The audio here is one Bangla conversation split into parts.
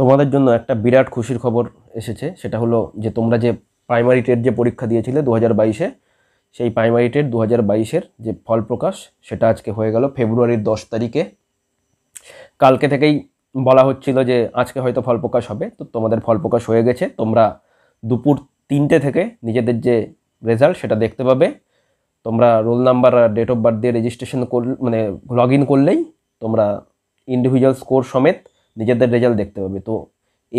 তোমাদের জন্য একটা বিরাট খুশির খবর এসেছে সেটা হলো যে তোমরা যে প্রাইমারি টেট যে পরীক্ষা দিয়েছিলে দু হাজার বাইশে সেই প্রাইমারি টেট দু হাজার বাইশের যে ফল প্রকাশ সেটা আজকে হয়ে গেল ফেব্রুয়ারির দশ তারিখে কালকে থেকেই বলা হচ্ছিল যে আজকে হয়তো ফল প্রকাশ হবে তো তোমাদের ফল প্রকাশ হয়ে গেছে তোমরা দুপুর তিনটে থেকে নিজেদের যে রেজাল্ট সেটা দেখতে পাবে তোমরা রোল নাম্বার আর ডেট অফ বার্থ দিয়ে রেজিস্ট্রেশন কর মানে লগ ইন করলেই তোমরা ইন্ডিভিজুয়াল স্কোর সমেত নিজেদের রেজাল্ট দেখতে পাবে তো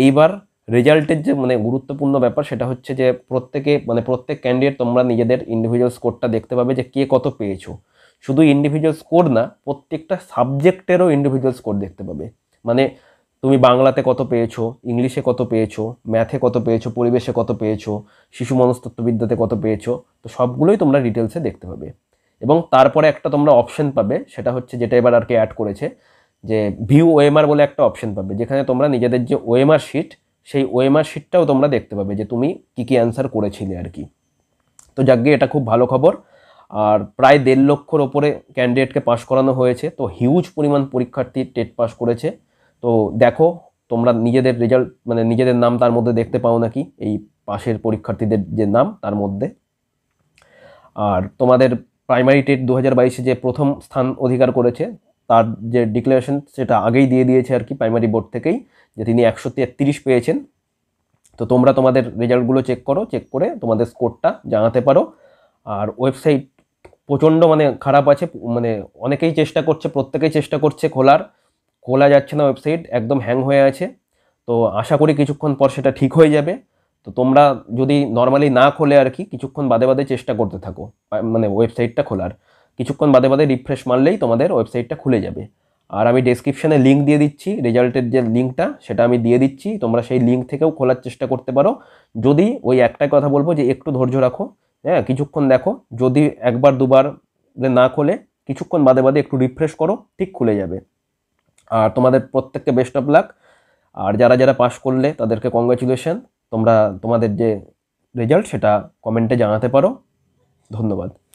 এইবার রেজাল্টের যে মানে গুরুত্বপূর্ণ ব্যাপার সেটা হচ্ছে যে প্রত্যেকে মানে প্রত্যেক ক্যান্ডিডেট তোমরা নিজেদের ইন্ডিভিজুয়াল স্কোরটা দেখতে পাবে যে কে কত পেয়েছো শুধু ইন্ডিভিজুয়াল স্কোর না প্রত্যেকটা সাবজেক্টেরও ইন্ডিভিজুয়াল স্কোর দেখতে পাবে মানে তুমি বাংলাতে কত পেয়েছো ইংলিশে কত পেয়েছো ম্যাথে কত পেয়েছো পরিবেশে কত পেয়েছো শিশু মনস্তত্ত্ববিদ্যাতে কত পেয়েছো তো সবগুলোই তোমরা ডিটেলসে দেখতে পাবে এবং তারপরে একটা তোমরা অপশন পাবে সেটা হচ্ছে যেটা এবার আর কি অ্যাড করেছে যে ভিউ ওএমআর বলে একটা অপশন পাবে যেখানে তোমরা নিজেদের যে ওএমআর শিট সেই ওএমআর শিটটাও তোমরা দেখতে পাবে যে তুমি কী কী অ্যান্সার করেছিলে আর কি তো যাকে এটা খুব ভালো খবর আর প্রায় দেড় লক্ষর ওপরে ক্যান্ডিডেটকে পাশ করানো হয়েছে তো হিউজ পরিমাণ পরীক্ষার্থী টেট পাস করেছে তো দেখো তোমরা নিজেদের রেজাল্ট মানে নিজেদের নাম তার মধ্যে দেখতে পাও নাকি এই পাশের পরীক্ষার্থীদের যে নাম তার মধ্যে আর তোমাদের প্রাইমারি টেট দু হাজার বাইশে যে প্রথম স্থান অধিকার করেছে তার যে ডিক্লারেশন সেটা আগেই দিয়ে দিয়েছে আর কি প্রাইমারি বোর্ড থেকেই যে তিনি একশো তেত্রিশ পেয়েছেন তো তোমরা তোমাদের রেজাল্টগুলো চেক করো চেক করে তোমাদের স্কোরটা জানাতে পারো আর ওয়েবসাইট প্রচণ্ড মানে খারাপ আছে মানে অনেকেই চেষ্টা করছে প্রত্যেকেই চেষ্টা করছে খোলার খোলা যাচ্ছে না ওয়েবসাইট একদম হ্যাং হয়ে আছে তো আশা করি কিছুক্ষণ পর সেটা ঠিক হয়ে যাবে তো তোমরা যদি নর্মালি না খোলে আর কি কিছুক্ষণ বাদে বাদে চেষ্টা করতে থাকো মানে ওয়েবসাইটটা খোলার কিছুক্ষণ বাদে বাদে রিফ্রেশ মারলেই তোমাদের ওয়েবসাইটটা খুলে যাবে আর আমি ডেসক্রিপশানে লিঙ্ক দিয়ে দিচ্ছি রেজাল্টের যে লিঙ্কটা সেটা আমি দিয়ে দিচ্ছি তোমরা সেই লিঙ্ক থেকেও খোলার চেষ্টা করতে পারো যদি ওই একটাই কথা বলবো যে একটু ধৈর্য রাখো হ্যাঁ কিছুক্ষণ দেখো যদি একবার দুবার না খোলে কিছুক্ষণ বাদে বাদে একটু রিফ্রেশ করো ঠিক খুলে যাবে আর তোমাদের প্রত্যেককে বেস্ট অফ লাক আর যারা যারা পাশ করলে তাদেরকে কংগ্রাচুলেশন তোমরা তোমাদের যে রেজাল্ট সেটা কমেন্টে জানাতে পারো ধন্যবাদ